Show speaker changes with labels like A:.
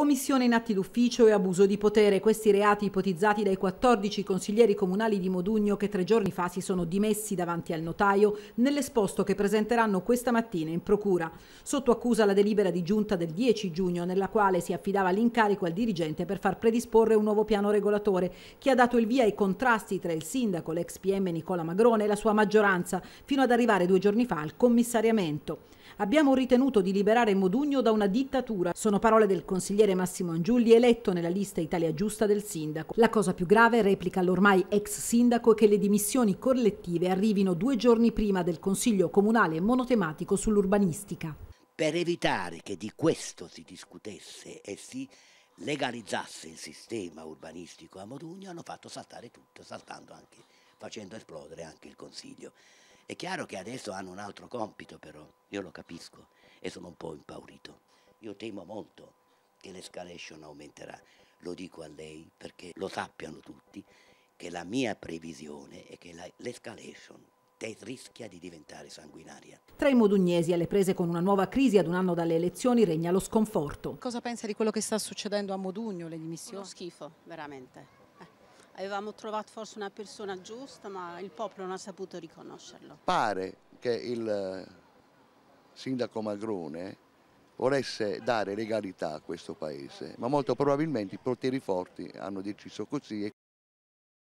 A: omissione in atti d'ufficio e abuso di potere. Questi reati ipotizzati dai 14 consiglieri comunali di Modugno che tre giorni fa si sono dimessi davanti al notaio nell'esposto che presenteranno questa mattina in procura. Sotto accusa la delibera di giunta del 10 giugno nella quale si affidava l'incarico al dirigente per far predisporre un nuovo piano regolatore che ha dato il via ai contrasti tra il sindaco, l'ex PM Nicola Magrone e la sua maggioranza fino ad arrivare due giorni fa al commissariamento. Abbiamo ritenuto di liberare Modugno da una dittatura, sono parole del consigliere consigliere Massimo Angiulli eletto nella lista Italia Giusta del sindaco. La cosa più grave, replica l'ormai ex sindaco, è che le dimissioni collettive arrivino due giorni prima del Consiglio Comunale monotematico sull'urbanistica.
B: Per evitare che di questo si discutesse e si legalizzasse il sistema urbanistico a Modugno hanno fatto saltare tutto, anche, facendo esplodere anche il Consiglio. È chiaro che adesso hanno un altro compito però, io lo capisco e sono un po' impaurito. Io temo molto e l'escalation aumenterà. Lo dico a lei perché lo sappiano tutti che la mia previsione è che l'escalation rischia di diventare sanguinaria.
A: Tra i modugnesi alle prese con una nuova crisi ad un anno dalle elezioni regna lo sconforto. Cosa pensa di quello
C: che sta succedendo a Modugno, le dimissioni? Uno schifo, veramente. Eh. Avevamo trovato forse una persona giusta, ma il popolo non ha saputo riconoscerlo.
D: Pare che il eh, sindaco Magrone volesse dare legalità a questo Paese, ma molto probabilmente i poteri forti hanno deciso così.